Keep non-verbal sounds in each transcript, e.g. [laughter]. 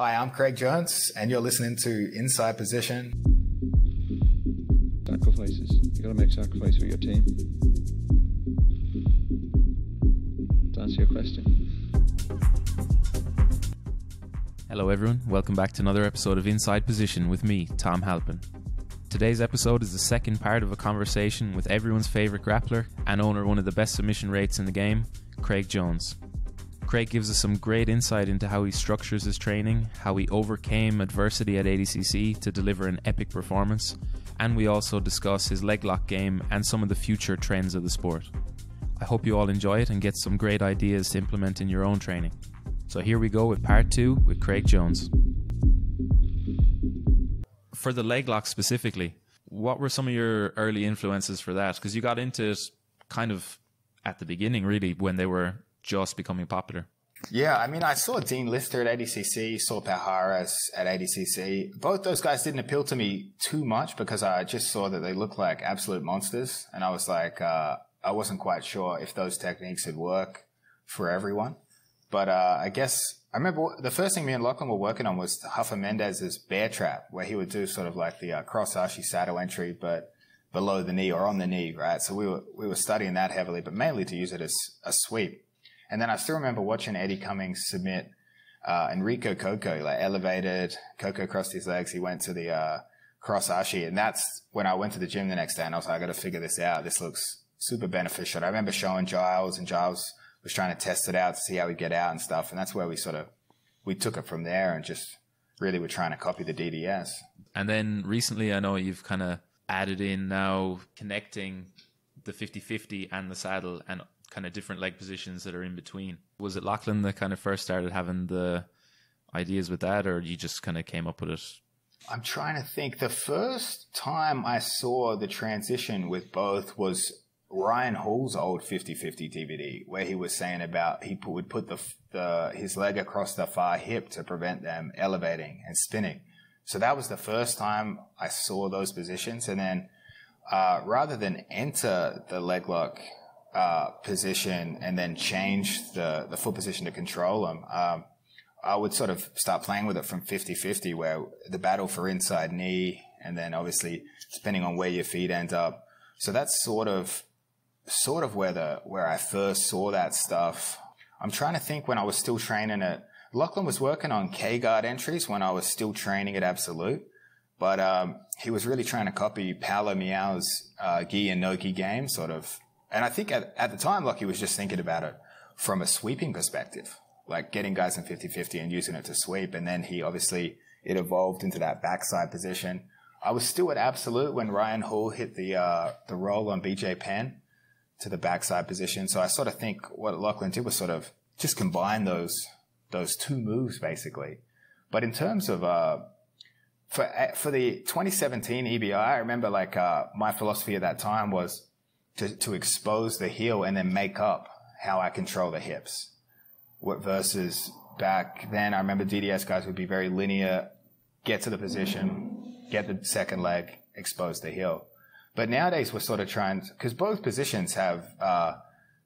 Hi, I'm Craig Jones, and you're listening to Inside Position. Sacrifices. You gotta make sacrifices for your team. To answer your question. Hello, everyone. Welcome back to another episode of Inside Position with me, Tom Halpin. Today's episode is the second part of a conversation with everyone's favorite grappler and owner of one of the best submission rates in the game, Craig Jones. Craig gives us some great insight into how he structures his training, how he overcame adversity at ADCC to deliver an epic performance, and we also discuss his leg lock game and some of the future trends of the sport. I hope you all enjoy it and get some great ideas to implement in your own training. So here we go with part two with Craig Jones. For the leg lock specifically, what were some of your early influences for that? Because you got into it kind of at the beginning, really, when they were just becoming popular. Yeah, I mean, I saw Dean Lister at ADCC, saw Paharas at ADCC. Both those guys didn't appeal to me too much because I just saw that they looked like absolute monsters, and I was like, uh, I wasn't quite sure if those techniques would work for everyone. But uh, I guess I remember the first thing me and Lachlan were working on was Huffa Mendez's bear trap, where he would do sort of like the uh, cross ashi saddle entry, but below the knee or on the knee, right? So we were we were studying that heavily, but mainly to use it as a sweep and then I still remember watching Eddie Cummings submit uh, Enrico Coco, like elevated. Coco crossed his legs. He went to the uh, cross ashi, and that's when I went to the gym the next day, and I was like, I got to figure this out. This looks super beneficial. I remember showing Giles, and Giles was trying to test it out to see how we get out and stuff, and that's where we sort of we took it from there, and just really were trying to copy the DDS. And then recently, I know you've kind of added in now connecting the 50-50 and the saddle and kind of different leg positions that are in between. Was it Lachlan that kind of first started having the ideas with that, or you just kind of came up with it? I'm trying to think. The first time I saw the transition with both was Ryan Hall's old 50-50 DVD, where he was saying about he would put the, the his leg across the far hip to prevent them elevating and spinning. So that was the first time I saw those positions, and then. Uh, rather than enter the leg lock uh, position and then change the, the foot position to control them, um, I would sort of start playing with it from 50 50, where the battle for inside knee, and then obviously depending on where your feet end up. So that's sort of sort of where the where I first saw that stuff. I'm trying to think when I was still training at Lachlan was working on K guard entries when I was still training at Absolute, but um, he was really trying to copy Paolo Miao's uh, gi and no gi game, sort of and I think at, at the time, Lockie was just thinking about it from a sweeping perspective, like getting guys in 50 50 and using it to sweep. And then he obviously, it evolved into that backside position. I was still at Absolute when Ryan Hall hit the, uh, the roll on BJ Penn to the backside position. So I sort of think what Lachlan did was sort of just combine those, those two moves basically. But in terms of, uh, for, uh, for the 2017 EBI, I remember like, uh, my philosophy at that time was to, to expose the heel and then make up how I control the hips. What versus back then, I remember DDS guys would be very linear, get to the position, get the second leg, expose the heel. But nowadays we're sort of trying because both positions have uh,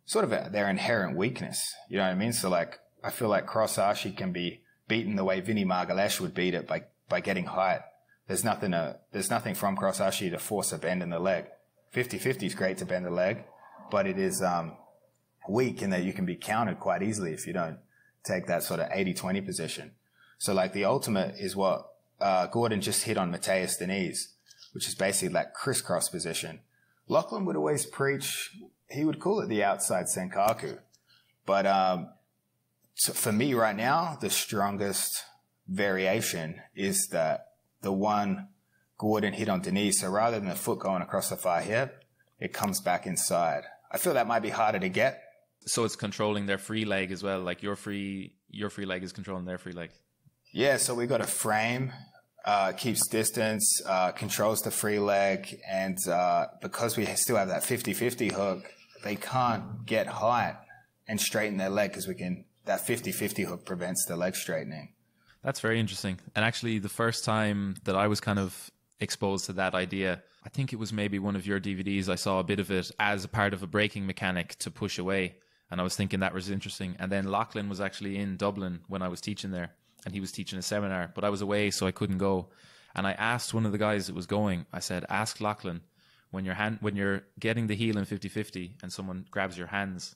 sort of a, their inherent weakness. You know what I mean? So like, I feel like cross archie can be beaten the way Vinny Margalesh would beat it by by getting height. There's nothing uh, there's nothing from cross archie to force a bend in the leg. 50-50 is great to bend the leg, but it is um, weak in that you can be countered quite easily if you don't take that sort of 80-20 position. So like the ultimate is what uh, Gordon just hit on Mateus Denise, which is basically that crisscross position. Lachlan would always preach, he would call it the outside Senkaku. But um, so for me right now, the strongest variation is that the one Gordon hit on Denise, so rather than the foot going across the far hip, it comes back inside. I feel that might be harder to get. So it's controlling their free leg as well. Like your free your free leg is controlling their free leg. Yeah, so we got a frame, uh, keeps distance, uh, controls the free leg, and uh, because we still have that 50-50 hook, they can't get height and straighten their leg because we can that 50-50 hook prevents the leg straightening. That's very interesting. And actually, the first time that I was kind of exposed to that idea. I think it was maybe one of your DVDs. I saw a bit of it as a part of a braking mechanic to push away. And I was thinking that was interesting. And then Lachlan was actually in Dublin when I was teaching there and he was teaching a seminar, but I was away, so I couldn't go. And I asked one of the guys that was going, I said, ask Lachlan when you're hand, when you're getting the heel in 50 50 and someone grabs your hands,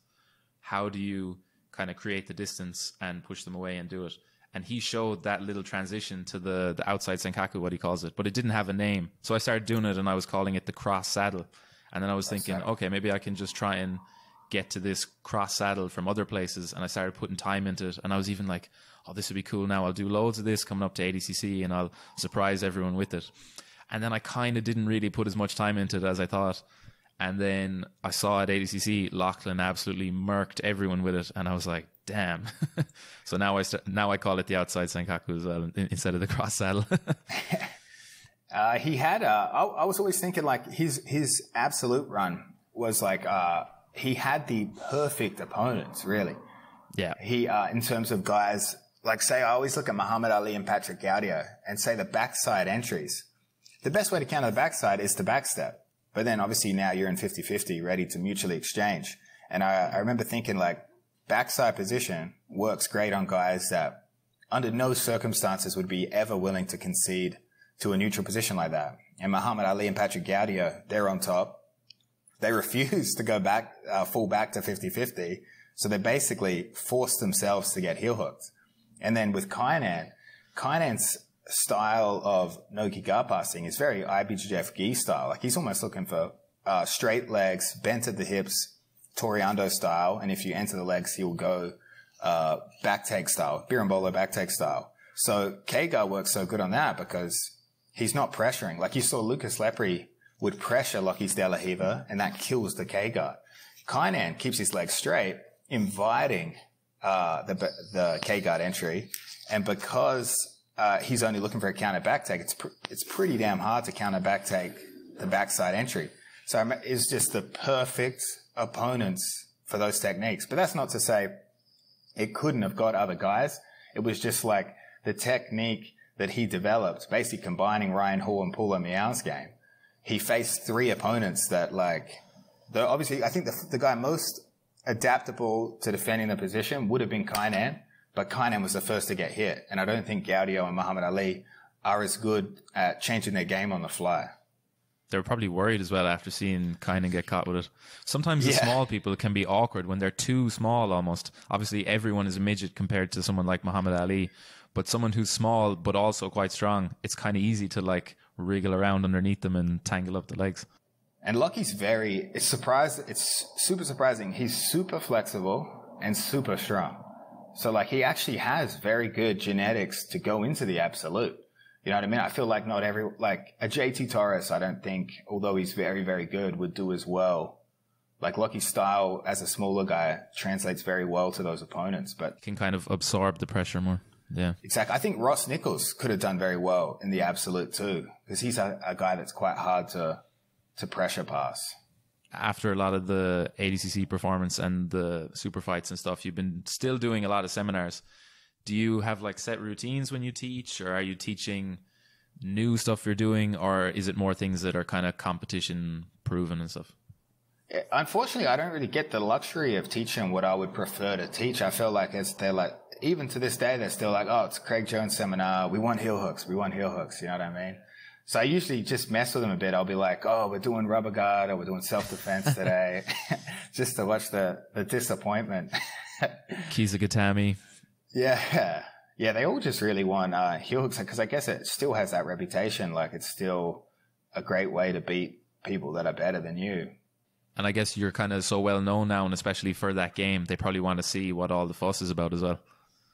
how do you kind of create the distance and push them away and do it? and he showed that little transition to the the outside senkaku, what he calls it, but it didn't have a name. So I started doing it, and I was calling it the cross saddle. And then I was thinking, saddle. okay, maybe I can just try and get to this cross saddle from other places. And I started putting time into it, and I was even like, oh, this would be cool. Now I'll do loads of this coming up to ADCC, and I'll surprise everyone with it. And then I kind of didn't really put as much time into it as I thought. And then I saw at ADCC, Lachlan absolutely murked everyone with it. And I was like, damn. [laughs] so now I st- now I call it the outside senkaku as well instead of the cross saddle. [laughs] uh, he had a, I, I was always thinking like his his absolute run was like uh, he had the perfect opponents really. Yeah. He uh, in terms of guys like say I always look at Muhammad Ali and Patrick Gaudio and say the backside entries. The best way to counter the backside is to backstep. But then obviously now you're in 50-50 ready to mutually exchange. And I, I remember thinking like backside position works great on guys that under no circumstances would be ever willing to concede to a neutral position like that. And Muhammad Ali and Patrick Gaudio, they're on top. They [laughs] refuse to go back, uh, fall back to 50-50. So they basically force themselves to get heel hooked. And then with Kynan, Kynan's style of no giga passing is very IBJJF gi style. Like he's almost looking for uh, straight legs, bent at the hips, Toriando style, and if you enter the legs, he'll go uh, back take style, Birambolo back take style. So Kagar works so good on that because he's not pressuring. Like you saw Lucas Lepre would pressure Lockheed De La Hiva, and that kills the Kagar. Kynan keeps his legs straight, inviting uh, the the entry, and because uh, he's only looking for a counter back take, it's pr- it's pretty damn hard to counter back take the backside entry. So it's just the perfect opponents for those techniques. But that's not to say it couldn't have got other guys. It was just like the technique that he developed, basically combining Ryan Hall and Paulo Miao's game. He faced three opponents that like, though obviously I think the, the guy most adaptable to defending the position would have been Kainan, but Kainan was the first to get hit. And I don't think Gaudio and Muhammad Ali are as good at changing their game on the fly they were probably worried as well after seeing Kynan get caught with it. Sometimes yeah. the small people can be awkward when they're too small almost. Obviously, everyone is a midget compared to someone like Muhammad Ali, but someone who's small but also quite strong, it's kind of easy to like wriggle around underneath them and tangle up the legs. And Lucky's very, it's surprised, it's super surprising. He's super flexible and super strong. So like he actually has very good genetics to go into the absolute. You know what I mean? I feel like not every, like a JT Torres, I don't think, although he's very, very good, would do as well. Like Lucky's style as a smaller guy translates very well to those opponents, but can kind of absorb the pressure more. Yeah. Exactly. I think Ross Nichols could have done very well in the absolute too, because he's a, a guy that's quite hard to, to pressure pass after a lot of the ADCC performance and the super fights and stuff, you've been still doing a lot of seminars do you have like set routines when you teach or are you teaching new stuff you're doing or is it more things that are kind of competition proven and stuff eh, unfortunately i don't really get the luxury of teaching what i would prefer to teach i feel like it's they're like even to this day they're still like oh it's craig jones seminar we want heel hooks we want heel hooks you know what i mean so i usually just mess with them a bit i'll be like oh we're doing rubber guard or we're doing self-defense [laughs] today [laughs] just to watch the the disappointment [laughs] Kizugatami. Yeah. Yeah, they all just really want uh, Hughes because I guess it still has that reputation. Like it's still a great way to beat people that are better than you. And I guess you're kind of so well known now, and especially for that game, they probably want to see what all the fuss is about as well.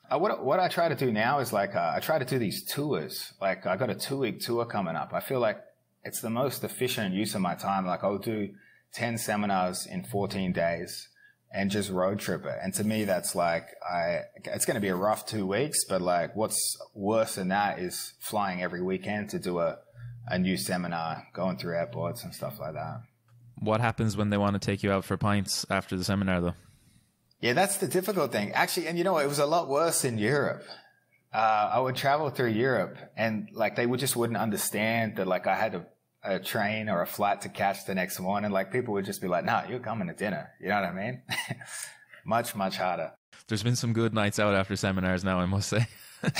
Uh, what what I try to do now is like uh, I try to do these tours. Like I got a two week tour coming up. I feel like it's the most efficient use of my time. Like I'll do ten seminars in fourteen days, and just road trip it. And to me, that's like, I, it's going to be a rough two weeks, but like what's worse than that is flying every weekend to do a, a new seminar, going through airports and stuff like that. What happens when they want to take you out for pints after the seminar though? Yeah, that's the difficult thing. Actually, and you know, it was a lot worse in Europe. Uh, I would travel through Europe and like they would just wouldn't understand that like I had a a train or a flight to catch the next morning. Like people would just be like, "No, you're coming to dinner." You know what I mean? [laughs] much much harder. There's been some good nights out after seminars now, I must say,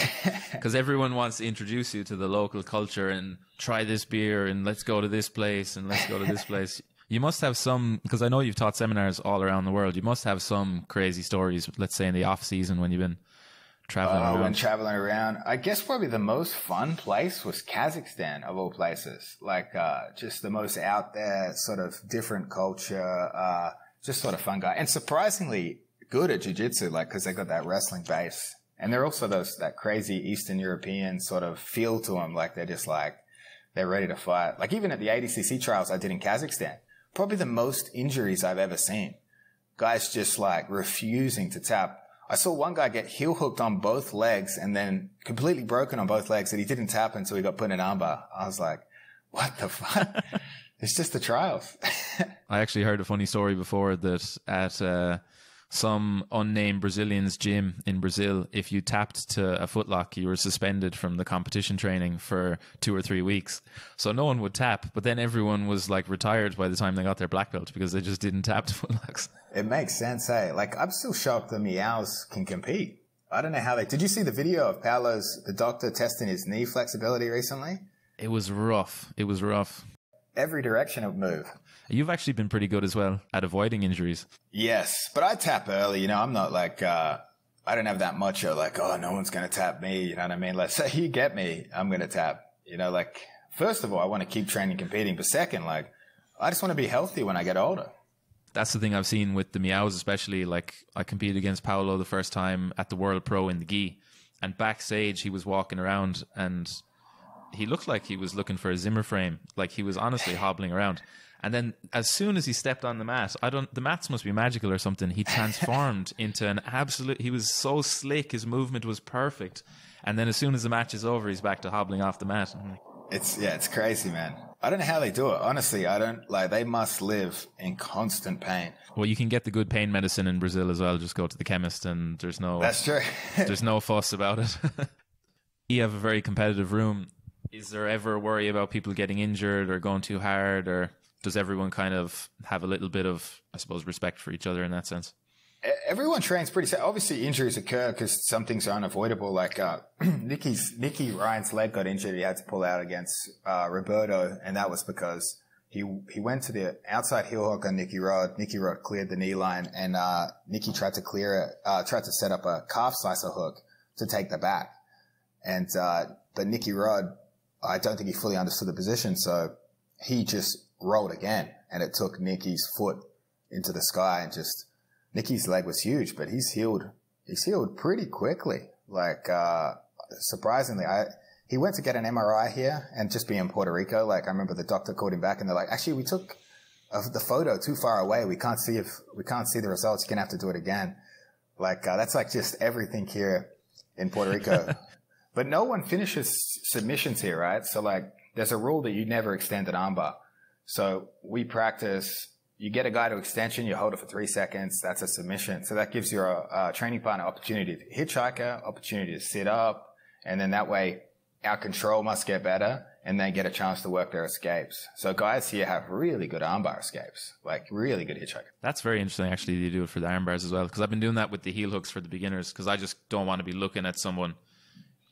[laughs] because everyone wants to introduce you to the local culture and try this beer and let's go to this place and let's go to this [laughs] place. You must have some, because I know you've taught seminars all around the world. You must have some crazy stories, let's say in the off season when you've been traveling uh, around? traveling around, I guess probably the most fun place was Kazakhstan of all places. Like uh, just the most out there, sort of different culture, uh, just sort of fun guy, and surprisingly good at jiu-jitsu, like because they got that wrestling base, and they're also those that crazy Eastern European sort of feel to them. Like they're just like they're ready to fight. Like even at the ADCC trials I did in Kazakhstan, probably the most injuries I've ever seen. Guys just like refusing to tap I saw one guy get heel hooked on both legs and then completely broken on both legs and he didn't tap until he got put in an armbar. I was like, what the fuck? [laughs] it's just the trials. [laughs] I actually heard a funny story before that at, uh, some unnamed Brazilian's gym in Brazil, if you tapped to a footlock, you were suspended from the competition training for two or three weeks. So no one would tap, but then everyone was like retired by the time they got their black belt because they just didn't tap to [laughs] footlocks. It makes sense, hey? Like, I'm still shocked the Meows can compete. I don't know how they. Did you see the video of Paolo's, the doctor, testing his knee flexibility recently? It was rough. It was rough. Every direction it move. You've actually been pretty good as well at avoiding injuries. Yes, but I tap early. You know, I'm not like, uh, I don't have that much of like, oh, no one's going to tap me. You know what I mean? Like, [laughs] say you get me, I'm going to tap. You know, like, first of all, I want to keep training, competing. But second, like, I just want to be healthy when I get older that's the thing I've seen with the meows, especially. Like I competed against Paolo the first time at the World Pro in the gi, and backstage he was walking around and he looked like he was looking for a Zimmer frame. Like he was honestly hobbling around. And then as soon as he stepped on the mat, I don't, the mats must be magical or something. He transformed [laughs] into an absolute, he was so slick. His movement was perfect. And then as soon as the match is over, he's back to hobbling off the mat. Like, it's, yeah, it's crazy, man. I don't know how they do it. Honestly, I don't like they must live in constant pain. Well, you can get the good pain medicine in Brazil as well. Just go to the chemist and there's no That's true. [laughs] there's no fuss about it. [laughs] you have a very competitive room. Is there ever worry about people getting injured or going too hard or does everyone kind of have a little bit of, I suppose, respect for each other in that sense? Everyone trains pretty. So obviously, injuries occur because some things are unavoidable. Like uh, [clears throat] Nicky's Ryan's leg got injured; he had to pull out against uh, Roberto, and that was because he he went to the outside heel hook on Nikki Rod. Nikki Rod cleared the knee line, and uh, tried to clear it, uh, tried to set up a calf slicer hook to take the back, and uh, but Nikki Rod, I don't think he fully understood the position, so he just rolled again, and it took Nikki's foot into the sky and just Nikki's leg was huge, but he's healed. He's healed pretty quickly. Like uh, surprisingly, I he went to get an MRI here, and just being Puerto Rico, like I remember the doctor called him back, and they're like, actually, we took the photo too far away. We can't see if we can't see the results. You're gonna have to do it again. Like uh, that's like just everything here in Puerto Rico. [laughs] but no one finishes submissions here, right? So like, there's a rule that you never extend an armbar. So we practice, you get a guy to extension, you hold it for three seconds, that's a submission. So that gives your uh, training partner opportunity to hitchhiker, opportunity to sit up, and then that way our control must get better and they get a chance to work their escapes. So guys here have really good armbar escapes, like really good hitchhiker. That's very interesting, actually, you do it for the armbars as well, because I've been doing that with the heel hooks for the beginners, because I just don't want to be looking at someone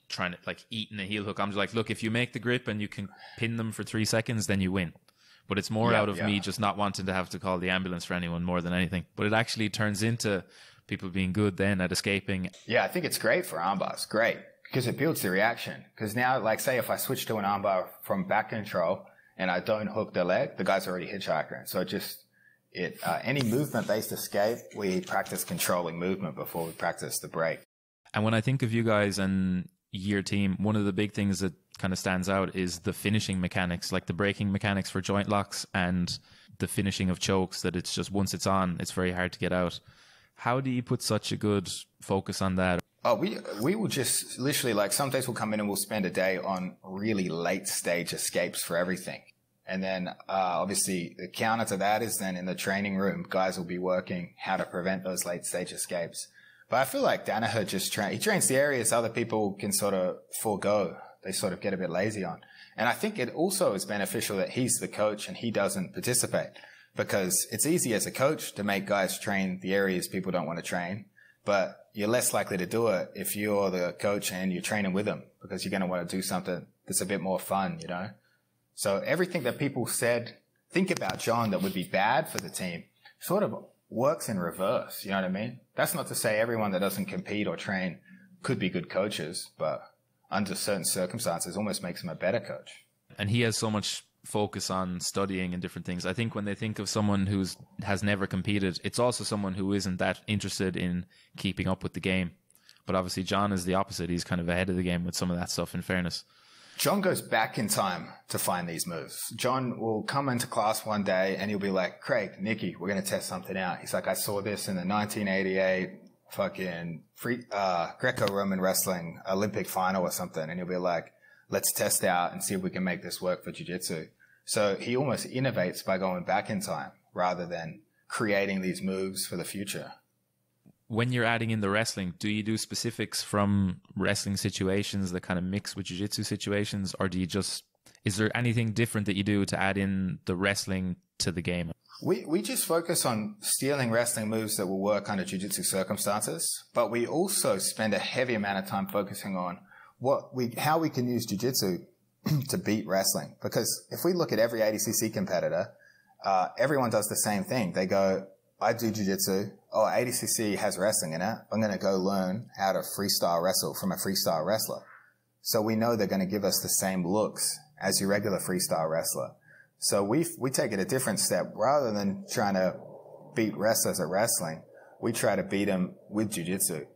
trying to like eating a heel hook. I'm just like, look, if you make the grip and you can pin them for three seconds, then you win but it's more yeah, out of yeah. me just not wanting to have to call the ambulance for anyone more than anything. But it actually turns into people being good then at escaping. Yeah, I think it's great for armbars. Great. Because it builds the reaction. Because now, like, say if I switch to an armbar from back control and I don't hook the leg, the guy's already hitchhiking. So it just, it, uh, any movement based escape, we practice controlling movement before we practice the break. And when I think of you guys and your team, one of the big things that kind of stands out is the finishing mechanics, like the breaking mechanics for joint locks and the finishing of chokes. That it's just once it's on, it's very hard to get out. How do you put such a good focus on that? Oh, we we will just literally like some days we'll come in and we'll spend a day on really late stage escapes for everything, and then uh, obviously the counter to that is then in the training room, guys will be working how to prevent those late stage escapes. But I feel like Danaher just he trains the areas other people can sort of forego they sort of get a bit lazy on. And I think it also is beneficial that he's the coach and he doesn't participate because it's easy as a coach to make guys train the areas people don't want to train, but you're less likely to do it if you're the coach and you're training with them because you're going to want to do something that's a bit more fun, you know? So everything that people said, think about John that would be bad for the team sort of works in reverse. You know what I mean? That's not to say everyone that doesn't compete or train could be good coaches, but under certain circumstances almost makes him a better coach. And he has so much focus on studying and different things. I think when they think of someone who's has never competed, it's also someone who isn't that interested in keeping up with the game. But obviously John is the opposite. He's kind of ahead of the game with some of that stuff in fairness. John goes back in time to find these moves. John will come into class one day and he'll be like, Craig, Nikki, we're going to test something out. He's like, I saw this in the 1988 fucking free uh, Greco-Roman wrestling Olympic final or something, and he'll be like, "Let's test out and see if we can make this work for jiu-jitsu." So he almost innovates by going back in time rather than creating these moves for the future. When you're adding in the wrestling, do you do specifics from wrestling situations that kind of mix with jiu-jitsu situations, or do you just is there anything different that you do to add in the wrestling to the game? We, we just focus on stealing wrestling moves that will work under jiu-jitsu circumstances, but we also spend a heavy amount of time focusing on what we, how we can use jiu-jitsu [clears throat] to beat wrestling. Because if we look at every ADCC competitor, uh, everyone does the same thing. They go, I do jiu-jitsu. Oh, ADCC has wrestling in it. I'm going to go learn how to freestyle wrestle from a freestyle wrestler. So we know they're going to give us the same looks as your regular freestyle wrestler. So we we take it a different step. Rather than trying to beat wrestlers at wrestling, we try to beat them with jujitsu.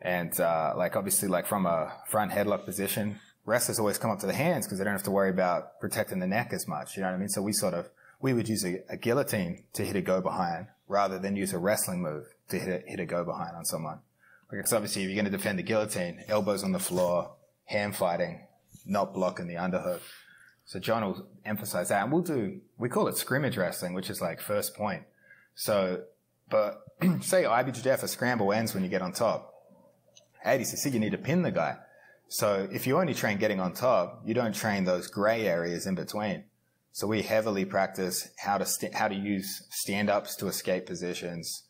And uh, like obviously, like from a front headlock position, wrestlers always come up to the hands because they don't have to worry about protecting the neck as much. You know what I mean? So we sort of we would use a, a guillotine to hit a go behind rather than use a wrestling move to hit a, hit a go behind on someone. Because obviously, if you're going to defend the guillotine, elbows on the floor, hand fighting, not blocking the underhook. So John will emphasize that. And we'll do, we call it scrimmage wrestling, which is like first point. So, but [clears throat] say IBJJF, a scramble ends when you get on top. see, you need to pin the guy. So if you only train getting on top, you don't train those gray areas in between. So we heavily practice how to, how to use stand ups to escape positions.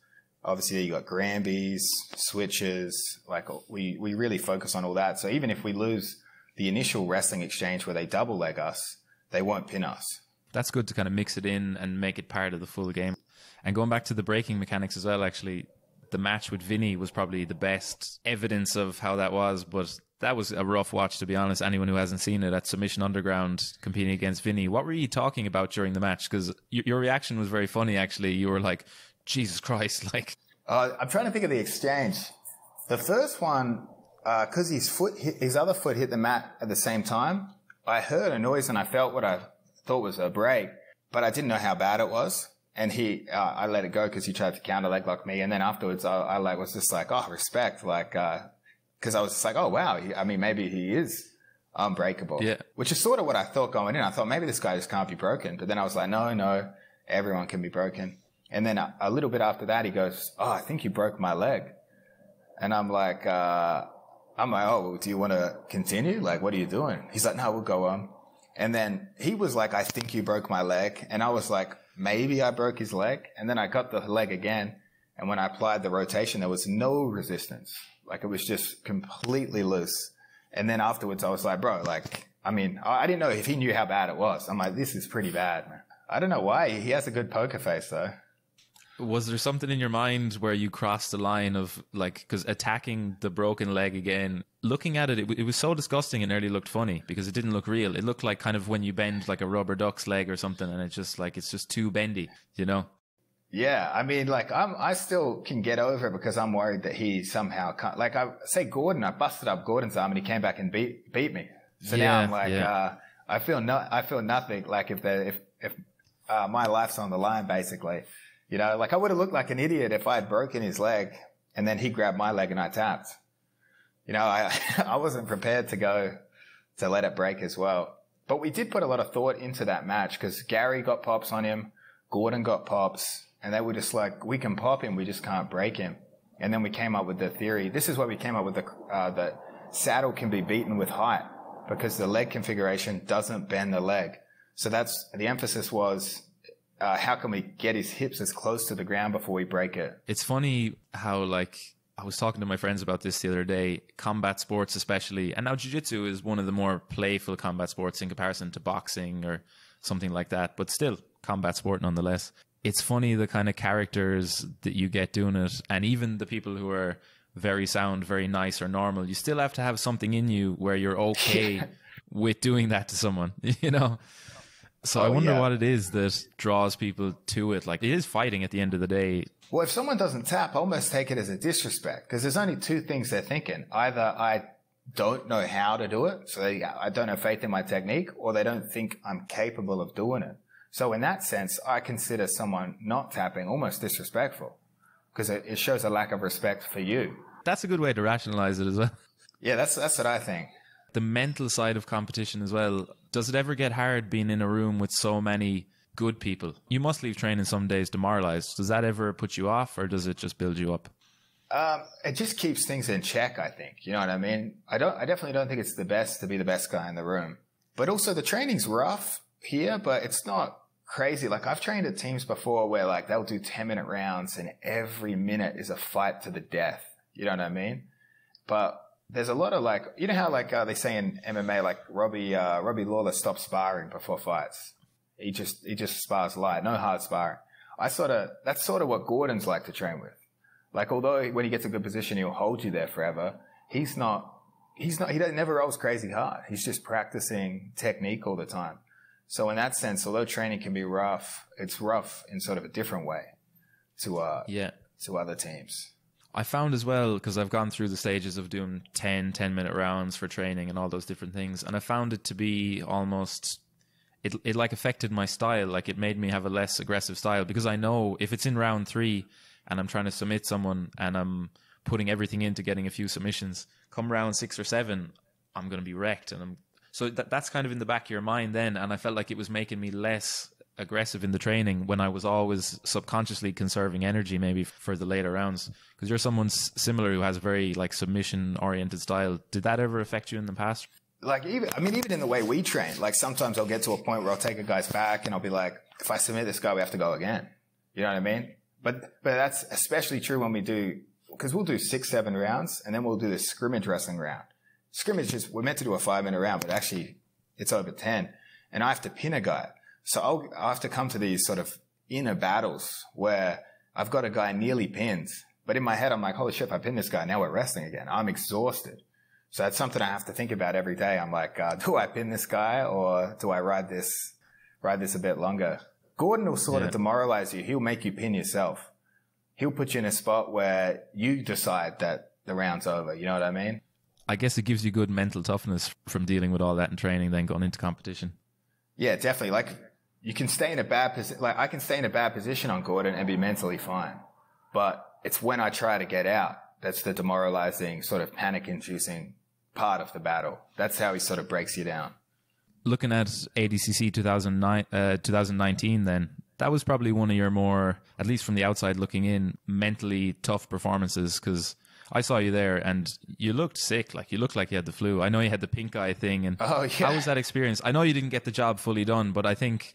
Obviously, you got grambies, switches, like we, we really focus on all that. So even if we lose the initial wrestling exchange where they double leg us, they won't pin us. That's good to kind of mix it in and make it part of the full game. And going back to the breaking mechanics as well, actually, the match with Vinny was probably the best evidence of how that was, but that was a rough watch to be honest. Anyone who hasn't seen it at Submission Underground competing against Vinny, what were you talking about during the match? Because your reaction was very funny. Actually, you were like, "Jesus Christ!" [laughs] Like, uh, I'm trying to think of the exchange. The first one because uh, his foot, his other foot hit the mat at the same time. I heard a noise and I felt what I thought was a break, but I didn't know how bad it was. And he, uh, I let it go because he tried to counter leg like me. And then afterwards, I, I like was just like, oh, respect, like, because uh, I was just like, oh wow, he, I mean, maybe he is unbreakable. Yeah. Which is sort of what I thought going in. I thought maybe this guy just can't be broken. But then I was like, no, no, everyone can be broken. And then a, a little bit after that, he goes, oh, I think you broke my leg. And I'm like, uh, I'm like, oh, do you want to continue? Like, what are you doing? He's like, no, we'll go on. Um. And then he was like, I think you broke my leg. And I was like, maybe I broke his leg. And then I cut the leg again. And when I applied the rotation, there was no resistance. Like it was just completely loose. And then afterwards, I was like, bro, like, I mean, I didn't know if he knew how bad it was. I'm like, this is pretty bad, I don't know why. He has a good poker face though was there something in your mind where you crossed the line of like because attacking the broken leg again looking at it, it, it was so disgusting it nearly looked funny because it didn't look real it looked like kind of when you bend like a rubber duck's leg or something and it's just like it's just too bendy you know yeah i mean like i'm i still can get over it because i'm worried that he somehow can't like i say gordon i busted up gordon's arm and he came back and beat beat me so yeah, now i'm like yeah. uh, i feel not, i feel nothing like if the if if uh, my life's on the line basically you know, like I would have looked like an idiot if I had broken his leg and then he grabbed my leg and I tapped. You know, I, [laughs] I wasn't prepared to go to let it break as well. But we did put a lot of thought into that match because Gary got pops on him, Gordon got pops, and they were just like, we can pop him, we just can't break him. And then we came up with the theory. This is why we came up with the uh, the saddle can be beaten with height because the leg configuration doesn't bend the leg. So that's the emphasis was uh, how can we get his hips as close to the ground before we break it? It's funny how like I was talking to my friends about this the other day. Combat sports, especially, and now jiu-jitsu is one of the more playful combat sports in comparison to boxing or something like that. But still, combat sport nonetheless. It's funny the kind of characters that you get doing it, and even the people who are very sound, very nice, or normal. You still have to have something in you where you're [laughs] okay with doing that to someone. [laughs] You know. So oh, I wonder yeah. what it is that draws people to it. Like it is fighting at the end of the day. Well, if someone doesn't tap, I almost take it as a disrespect because there's only two things they're thinking. Either I don't know how to do it, so they, I don't have faith in my technique, or they don't think I'm capable of doing it. So in that sense, I consider someone not tapping almost disrespectful because it, it shows a lack of respect for you. That's a good way to rationalize it as well. Yeah, that's that's what I think the mental side of competition as well. Does it ever get hard being in a room with so many good people? You must leave training some days demoralized. Does that ever put you off or does it just build you up? Um, it just keeps things in check, I think. You know what I mean? I don't, I definitely don't think it's the best to be the best guy in the room, but also the training's rough here, but it's not crazy. Like I've trained at teams before where like they'll do 10 minute rounds and every minute is a fight to the death. You know what I mean? But there's a lot of like you know how like uh, they say in MMA like Robbie uh, Robbie Lawler stops sparring before fights. He just he just spars light, no hard sparring. I sort of that's sort of what Gordon's like to train with. Like although when he gets a good position, he'll hold you there forever. He's not he's not he never rolls crazy hard. He's just practicing technique all the time. So in that sense, although training can be rough, it's rough in sort of a different way to uh yeah to other teams. I found as well, because I've gone through the stages of doing 10, 10 minute rounds for training and all those different things. And I found it to be almost, it, it like affected my style. Like it made me have a less aggressive style because I know if it's in round three and I'm trying to submit someone and I'm putting everything into getting a few submissions, come round six or seven, I'm going to be wrecked. And I'm, so that, that's kind of in the back of your mind then. And I felt like it was making me less aggressive in the training when I was always subconsciously conserving energy maybe for the later rounds because you're someone similar who has a very like submission oriented style did that ever affect you in the past like even I mean even in the way we train like sometimes I'll get to a point where I'll take a guy's back and I'll be like if I submit this guy we have to go again you know what I mean but but that's especially true when we do because we'll do six seven rounds and then we'll do the scrimmage wrestling round scrimmage is we're meant to do a five minute round but actually it's over 10 and I have to pin a guy so I'll, I have to come to these sort of inner battles where I've got a guy nearly pinned, but in my head, I'm like, holy shit, I pinned this guy. Now we're wrestling again. I'm exhausted. So that's something I have to think about every day. I'm like, uh, [laughs] do I pin this guy or do I ride this, ride this a bit longer? Gordon will sort yeah. of demoralize you. He'll make you pin yourself. He'll put you in a spot where you decide that the round's over. You know what I mean? I guess it gives you good mental toughness from dealing with all that in training, then going into competition. Yeah, definitely. Like you can stay in a bad position. Like I can stay in a bad position on Gordon and be mentally fine, but it's when I try to get out that's the demoralizing, sort of panic-inducing part of the battle. That's how he sort of breaks you down. Looking at ADCC 2009, uh, 2019, then that was probably one of your more, at least from the outside looking in, mentally tough performances because I saw you there, and you looked sick. Like you looked like you had the flu. I know you had the pink eye thing, and oh, yeah. how was that experience? I know you didn't get the job fully done, but I think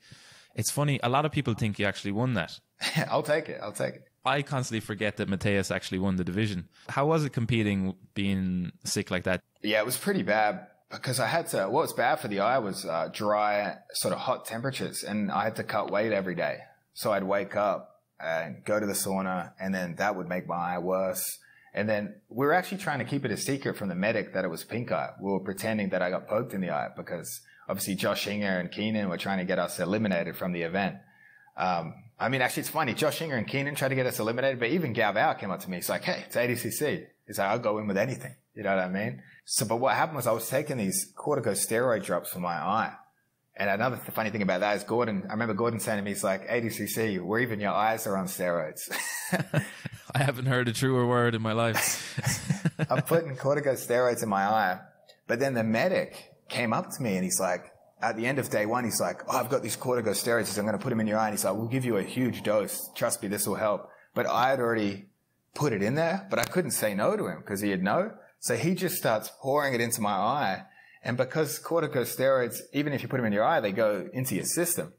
it's funny. A lot of people think you actually won that. [laughs] I'll take it. I'll take it. I constantly forget that Mateus actually won the division. How was it competing, being sick like that? Yeah, it was pretty bad because I had to. What was bad for the eye was uh, dry, sort of hot temperatures, and I had to cut weight every day. So I'd wake up and go to the sauna, and then that would make my eye worse. And then we were actually trying to keep it a secret from the medic that it was pink eye. We were pretending that I got poked in the eye because obviously Josh Singer and Keenan were trying to get us eliminated from the event. Um, I mean, actually, it's funny. Josh Singer and Keenan tried to get us eliminated, but even Galvao came up to me. He's like, hey, it's ADCC. He's like, I'll go in with anything. You know what I mean? So, but what happened was I was taking these corticosteroid drops for my eye. And another th- funny thing about that is Gordon, I remember Gordon saying to me, he's like, ADCC, where even your eyes are on steroids. [laughs] I haven't heard a truer word in my life. [laughs] I'm putting corticosteroids in my eye. But then the medic came up to me and he's like, at the end of day one, he's like, oh, I've got these corticosteroids. I'm going to put them in your eye. And he's like, we'll give you a huge dose. Trust me, this will help. But I had already put it in there, but I couldn't say no to him because he had no. So he just starts pouring it into my eye and because corticosteroids, even if you put them in your eye, they go into your system.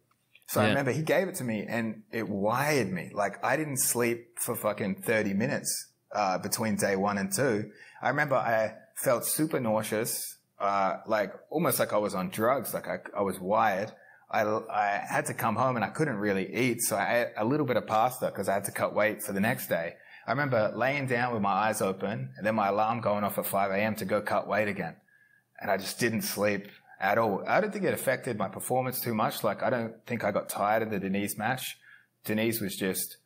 So yeah. I remember he gave it to me and it wired me. Like I didn't sleep for fucking 30 minutes uh, between day one and two. I remember I felt super nauseous, uh, like almost like I was on drugs, like I, I was wired. I, I had to come home and I couldn't really eat. So I ate a little bit of pasta because I had to cut weight for the next day. I remember laying down with my eyes open and then my alarm going off at 5 a.m. to go cut weight again and I just didn't sleep at all. I don't think it affected my performance too much. Like, I don't think I got tired of the Denise match. Denise was just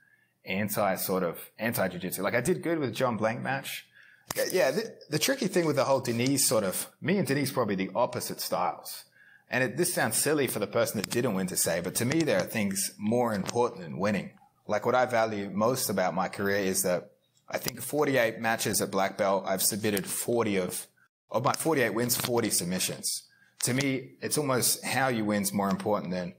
anti sort of anti jiu-jitsu. Like, I did good with John Blank match. Yeah, the, the, tricky thing with the whole Denise sort of, me and Denise probably the opposite styles. And it, this sounds silly for the person that didn't win to say, but to me, there are things more important than winning. Like what I value most about my career is that I think 48 matches at black belt, I've submitted 40 of about 48 wins, 40 submissions. To me, it's almost how you win's more important than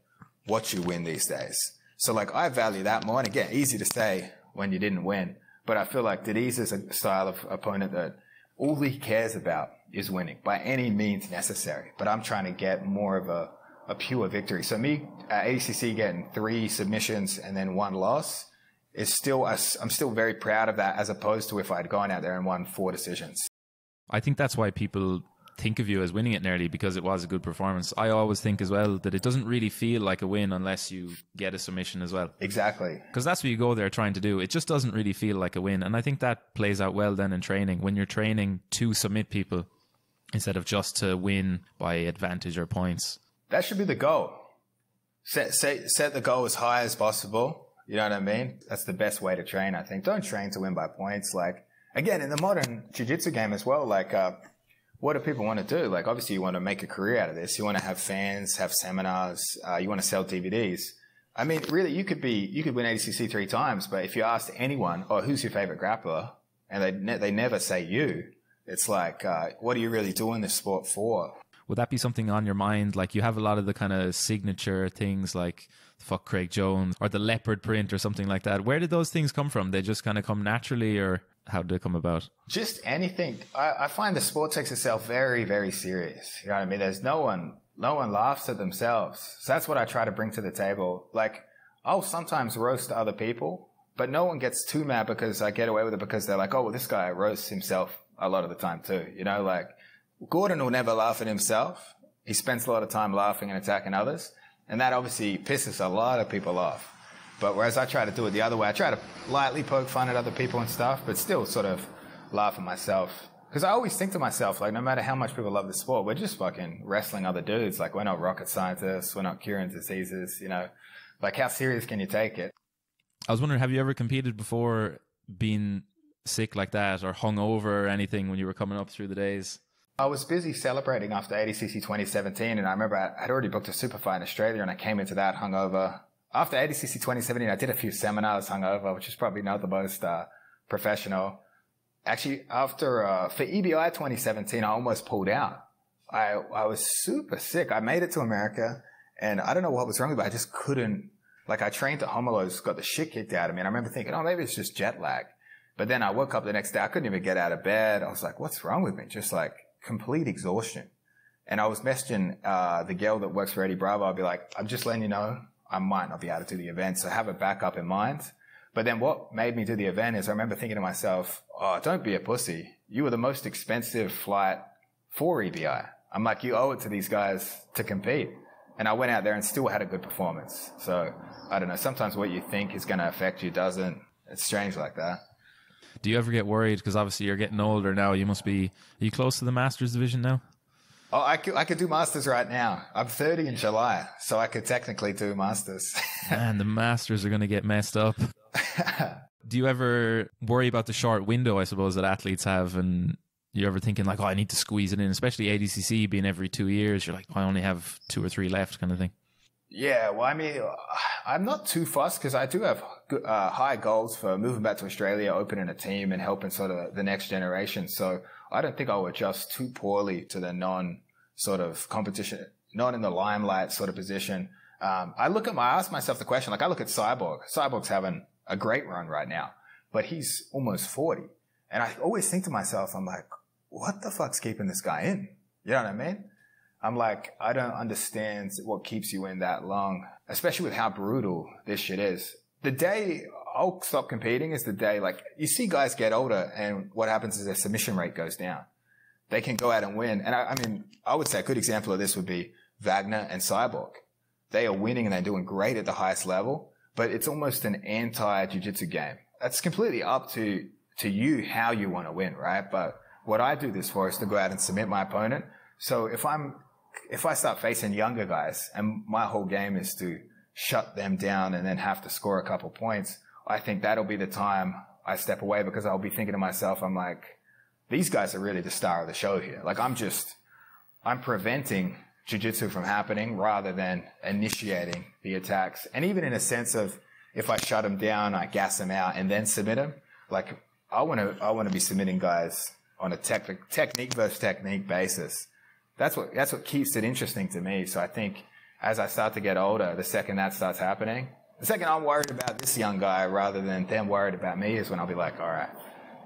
what you win these days. So like I value that more. And again, easy to say when you didn't win, but I feel like Didiz is a style of opponent that all he cares about is winning by any means necessary. But I'm trying to get more of a, a pure victory. So me at ACC getting three submissions and then one loss is still I'm still very proud of that as opposed to if I'd gone out there and won four decisions. I think that's why people think of you as winning it nearly because it was a good performance. I always think as well that it doesn't really feel like a win unless you get a submission as well. Exactly. Because that's what you go there trying to do. It just doesn't really feel like a win. And I think that plays out well then in training when you're training to submit people instead of just to win by advantage or points. That should be the goal. Set, set, set the goal as high as possible. You know what I mean? That's the best way to train, I think. Don't train to win by points. Like, again in the modern jiu-jitsu game as well like uh, what do people want to do like obviously you want to make a career out of this you want to have fans have seminars uh, you want to sell dvds i mean really you could be you could win adcc three times but if you asked anyone oh who's your favorite grappler and they, ne- they never say you it's like uh, what are you really doing this sport for would that be something on your mind? Like you have a lot of the kind of signature things like fuck Craig Jones or the leopard print or something like that. Where did those things come from? They just kind of come naturally or? how did it come about? Just anything. I, I find the sport takes itself very, very serious. You know what I mean? There's no one, no one laughs at themselves. So that's what I try to bring to the table. Like, I'll sometimes roast other people, but no one gets too mad because I get away with it because they're like, oh, well, this guy roasts himself a lot of the time too. You know, like Gordon will never laugh at himself. He spends a lot of time laughing and attacking others. And that obviously pisses a lot of people off. But whereas I try to do it the other way, I try to lightly poke fun at other people and stuff, but still sort of laugh at myself. Because I always think to myself, like, no matter how much people love the sport, we're just fucking wrestling other dudes. Like, we're not rocket scientists. We're not curing diseases, you know. Like, how serious can you take it? I was wondering, have you ever competed before being sick like that or hungover or anything when you were coming up through the days? I was busy celebrating after ADCC 2017, and I remember I'd already booked a super fight in Australia, and I came into that hungover after ADCC 2017, I did a few seminars hungover, which is probably not the most uh, professional. Actually, after uh, for EBI 2017, I almost pulled out. I I was super sick. I made it to America, and I don't know what was wrong with me. I just couldn't. Like I trained at Homolos, got the shit kicked out of me, and I remember thinking, oh, maybe it's just jet lag. But then I woke up the next day. I couldn't even get out of bed. I was like, what's wrong with me? Just like complete exhaustion. And I was messaging uh, the girl that works for Eddie Bravo. I'd be like, I'm just letting you know, I might not be able to do the event. So have a backup in mind. But then what made me do the event is I remember thinking to myself, oh, don't be a pussy. You were the most expensive flight for EBI. I'm like, you owe it to these guys to compete. And I went out there and still had a good performance. So I don't know. Sometimes what you think is going to affect you doesn't. It's strange like that. Do you ever get worried? Because obviously you're getting older now. You must be. Are you close to the Masters division now? Oh, I could, I could do masters right now. I'm 30 in July, so I could technically do masters. [laughs] Man, the masters are going to get messed up. [laughs] do you ever worry about the short window, I suppose, that athletes have? And you're ever thinking, like, oh, I need to squeeze it in, especially ADCC being every two years. You're like, oh, I only have two or three left, kind of thing. Yeah, well, I mean, I'm not too fussed because I do have uh, high goals for moving back to Australia, opening a team, and helping sort of the next generation. So I don't think I will adjust too poorly to the non sort of competition, not in the limelight sort of position. Um, I look at my, I ask myself the question, like I look at Cyborg. Cyborg's having a great run right now, but he's almost 40. And I always think to myself, I'm like, what the fuck's keeping this guy in? You know what I mean? I'm like, I don't understand what keeps you in that long, especially with how brutal this shit is. The day I'll stop competing is the day like you see guys get older and what happens is their submission rate goes down. They can go out and win. And I, I mean, I would say a good example of this would be Wagner and Cyborg. They are winning and they're doing great at the highest level, but it's almost an anti-jiu-jitsu game. That's completely up to, to you how you want to win, right? But what I do this for is to go out and submit my opponent. So if I'm, if I start facing younger guys and my whole game is to shut them down and then have to score a couple points, I think that'll be the time I step away because I'll be thinking to myself, I'm like, these guys are really the star of the show here. Like I'm just, I'm preventing jujitsu from happening rather than initiating the attacks. And even in a sense of if I shut them down, I gas them out and then submit them. Like I want to, I want to be submitting guys on a tech, technique versus technique basis. That's what, that's what keeps it interesting to me. So I think as I start to get older, the second that starts happening, the second I'm worried about this young guy rather than them worried about me is when I'll be like, all right,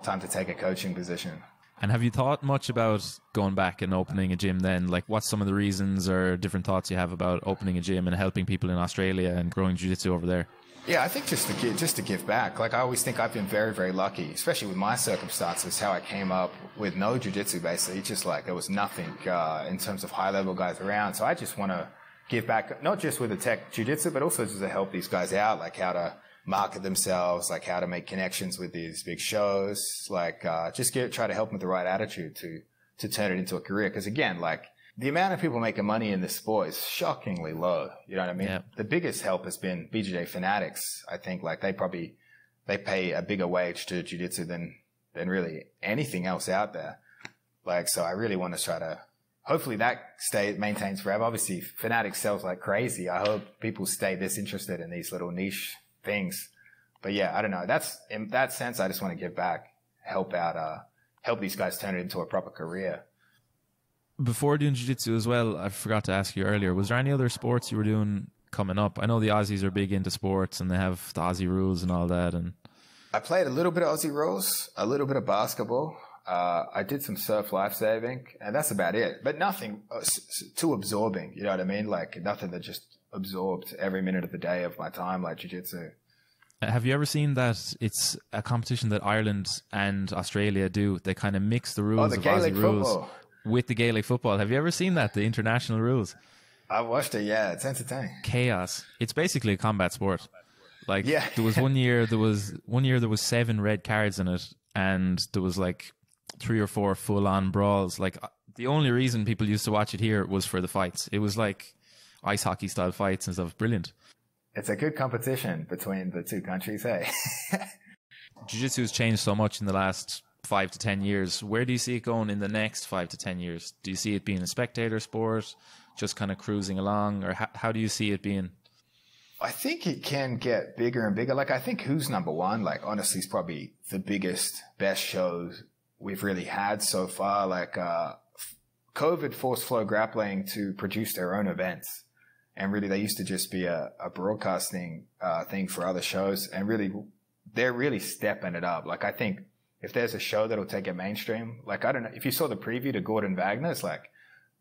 time to take a coaching position. And have you thought much about going back and opening a gym then? Like, what's some of the reasons or different thoughts you have about opening a gym and helping people in Australia and growing jiu jitsu over there? Yeah, I think just to give, just to give back. Like I always think I've been very, very lucky, especially with my circumstances. How I came up with no jiu-jitsu. basically, just like there was nothing uh, in terms of high level guys around. So I just want to give back, not just with the tech jujitsu, but also just to help these guys out, like how to market themselves, like how to make connections with these big shows, like uh, just get, try to help them with the right attitude to to turn it into a career. Because again, like the amount of people making money in this sport is shockingly low. You know what I mean? Yeah. The biggest help has been BJJ fanatics. I think like they probably they pay a bigger wage to jiu-jitsu than than really anything else out there. Like so, I really want to try to hopefully that stay maintains forever. Obviously, Fnatic sells like crazy. I hope people stay this interested in these little niche things. But yeah, I don't know. That's in that sense, I just want to give back, help out, uh, help these guys turn it into a proper career. Before doing jiu-jitsu as well, I forgot to ask you earlier. Was there any other sports you were doing coming up? I know the Aussies are big into sports and they have the Aussie rules and all that. And I played a little bit of Aussie rules, a little bit of basketball. Uh, I did some surf lifesaving, and that's about it. But nothing uh, too absorbing. You know what I mean? Like nothing that just absorbed every minute of the day of my time, like jiu-jitsu. Uh, have you ever seen that it's a competition that Ireland and Australia do? They kind of mix the rules oh, the of Aussie rules football. with the Gaelic football. Have you ever seen that? The international rules. I watched it. Yeah, it's entertaining. Chaos. It's basically a combat sport. Like yeah. there was one year there was one year there was seven red cards in it, and there was like three or four full on brawls. Like uh, the only reason people used to watch it here was for the fights. It was like ice hockey style fights and stuff. Brilliant. It's a good competition between the two countries, hey. [laughs] Jiu Jitsu has changed so much in the last five to 10 years. Where do you see it going in the next five to 10 years? Do you see it being a spectator sport, just kind of cruising along, or how, how do you see it being? I think it can get bigger and bigger. Like, I think Who's Number One, like, honestly, is probably the biggest, best shows we've really had so far. Like uh, COVID forced Flow Grappling to produce their own events. And really, they used to just be a, a broadcasting uh, thing for other shows. And really, they're really stepping it up. Like, I think if there's a show that'll take it mainstream, like, I don't know, if you saw the preview to Gordon Wagner, it's like,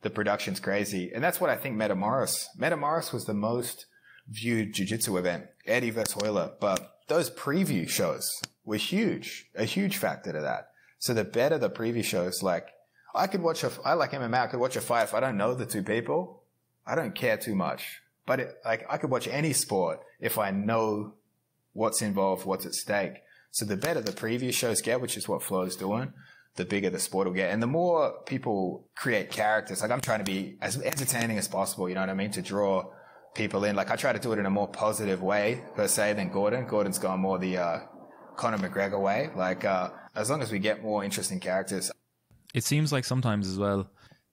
the production's crazy. And that's what I think Meta Morris, Meta Morris was the most viewed jiu-jitsu event, Eddie versus But those preview shows were huge, a huge factor to that. So the better the preview shows, like I could watch a, I like MMA, I could watch a fight if I don't know the two people, I don't care too much. But it, like I could watch any sport if I know what's involved, what's at stake. So the better the preview shows get, which is what Flow's doing, the bigger the sport will get. And the more people create characters, like I'm trying to be as entertaining as possible, you know what I mean? To draw people in. Like I try to do it in a more positive way per se than Gordon. Gordon's gone more the uh, Conor McGregor way. Like uh, as long as we get more interesting characters. It seems like sometimes as well,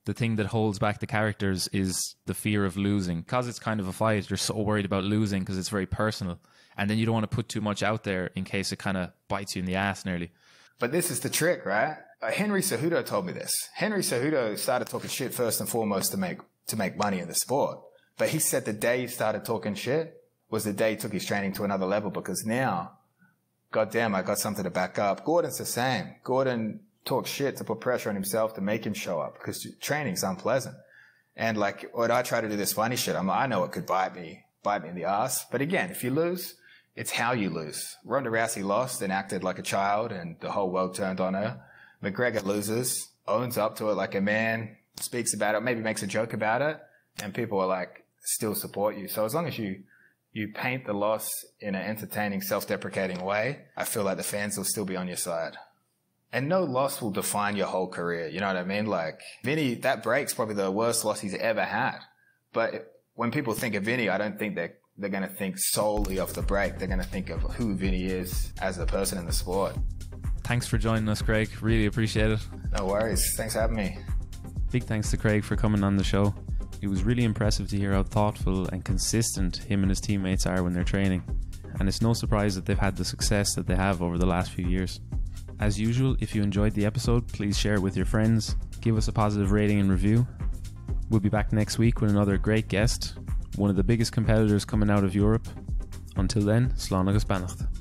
the thing that holds back the characters is the fear of losing. Because it's kind of a fight, you're so worried about losing because it's very personal. And then you don't want to put too much out there in case it kind of bites you in the ass nearly. But this is the trick, right? Uh, Henry Cejudo told me this. Henry Cejudo started talking shit first and foremost to make to make money in the sport. But he said the day he started talking shit was the day he took his training to another level because now God damn, I got something to back up. Gordon's the same. Gordon talks shit to put pressure on himself to make him show up because training's unpleasant. And like, when I try to do this funny shit, I'm, I know it could bite me, bite me in the ass. But again, if you lose, it's how you lose. Ronda Rousey lost and acted like a child and the whole world turned on her. McGregor loses, owns up to it like a man, speaks about it, maybe makes a joke about it, and people are like, still support you. So as long as you you paint the loss in an entertaining, self deprecating way, I feel like the fans will still be on your side. And no loss will define your whole career. You know what I mean? Like, Vinny, that break's probably the worst loss he's ever had. But when people think of Vinny, I don't think they're, they're going to think solely of the break. They're going to think of who Vinny is as a person in the sport. Thanks for joining us, Craig. Really appreciate it. No worries. Thanks for having me. Big thanks to Craig for coming on the show. It was really impressive to hear how thoughtful and consistent him and his teammates are when they're training, and it's no surprise that they've had the success that they have over the last few years. As usual, if you enjoyed the episode, please share it with your friends, give us a positive rating and review. We'll be back next week with another great guest, one of the biggest competitors coming out of Europe. Until then, Slán agus